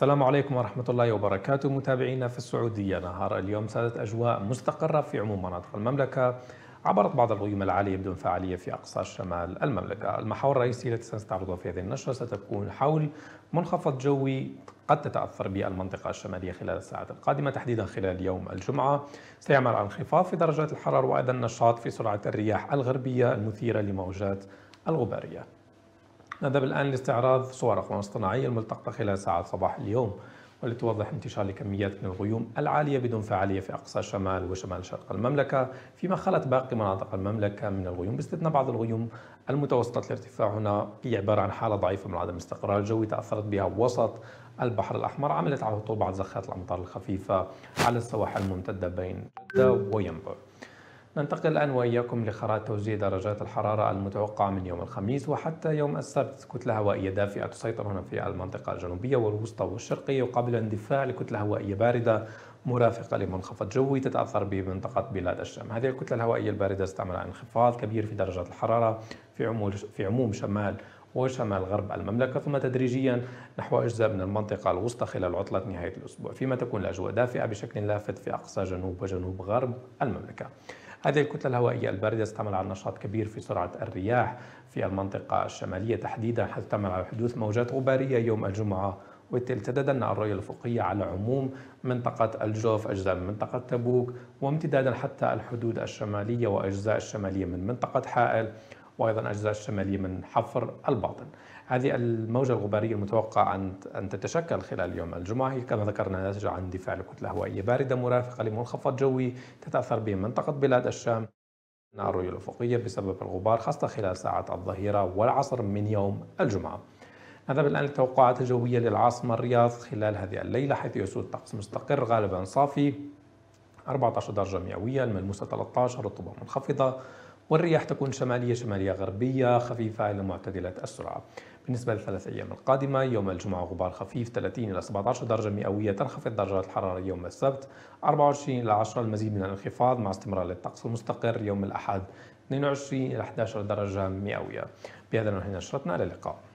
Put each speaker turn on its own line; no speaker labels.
السلام عليكم ورحمة الله وبركاته متابعينا في السعودية نهار اليوم سادت أجواء مستقرة في عموم مناطق المملكة عبرت بعض الغيوم العالية بدون فعالية في أقصى شمال المملكة المحاور الرئيسية التي سنستعرضها في هذه النشرة ستكون حول منخفض جوي قد تتأثر بالمنطقة الشمالية خلال الساعات القادمة تحديدا خلال يوم الجمعة سيعمل على انخفاض في درجات الحرارة وأيضا نشاط في سرعة الرياح الغربية المثيرة لموجات الغبارية نذهب الآن لاستعراض صور أقمار اصطناعية الملتقطة خلال ساعات صباح اليوم والتي توضح انتشار لكميات من الغيوم العالية بدون فعالية في أقصى شمال وشمال شرق المملكة فيما خلت باقي مناطق المملكة من الغيوم باستثناء بعض الغيوم المتوسطة الارتفاع هنا هي عبارة عن حالة ضعيفة من عدم استقرار الجوي تأثرت بها وسط البحر الأحمر عملت على هطول بعض زخات الأمطار الخفيفة على السواحل الممتدة بين جدة وينبع ننتقل الآن وإياكم لخرائط توزيع درجات الحرارة المتوقعة من يوم الخميس وحتى يوم السبت كتلة هوائية دافئة تسيطر هنا في المنطقة الجنوبية والوسطى والشرقية يقابل اندفاع لكتلة هوائية باردة مرافقة لمنخفض جوي تتأثر بمنطقة بلاد الشام هذه الكتلة الهوائية الباردة استعمل انخفاض كبير في درجات الحرارة في عموم, في عموم شمال وشمال غرب المملكة ثم تدريجيا نحو أجزاء من المنطقة الوسطى خلال عطلة نهاية الأسبوع فيما تكون الأجواء دافئة بشكل لافت في أقصى جنوب وجنوب غرب المملكة هذه الكتلة الهوائية الباردة ستعمل على نشاط كبير في سرعة الرياح في المنطقة الشمالية تحديدا حيث تعمل على حدوث موجات غبارية يوم الجمعة وبالتالي تتدنى الرؤية الأفقية على عموم منطقة الجوف أجزاء من منطقة تبوك وامتدادا حتى الحدود الشمالية وأجزاء الشمالية من منطقة حائل وأيضا أجزاء الشمالية من حفر الباطن هذه الموجة الغبارية المتوقع أن ان تتشكل خلال يوم الجمعة هي كما ذكرنا ناتجة عن اندفاع لكتلة هوائية باردة مرافقة لمنخفض جوي تتأثر به منطقة بلاد الشام الرؤية الأفقية بسبب الغبار خاصة خلال ساعات الظهيرة والعصر من يوم الجمعة نذهب الآن للتوقعات الجوية للعاصمة الرياض خلال هذه الليلة حيث يسود طقس مستقر غالبا صافي 14 درجة مئوية الملموسة 13 رطوبة منخفضة والرياح تكون شمالية شمالية غربية خفيفة إلى معتدلة السرعة بالنسبة للثلاث أيام القادمة يوم الجمعة غبار خفيف 30 إلى 17 درجة مئوية تنخفض درجات الحرارة يوم السبت 24 إلى 10 المزيد من الانخفاض مع استمرار للطقس المستقر يوم الأحد 22 إلى 11 درجة مئوية بهذا ننهي نشرتنا إلى اللقاء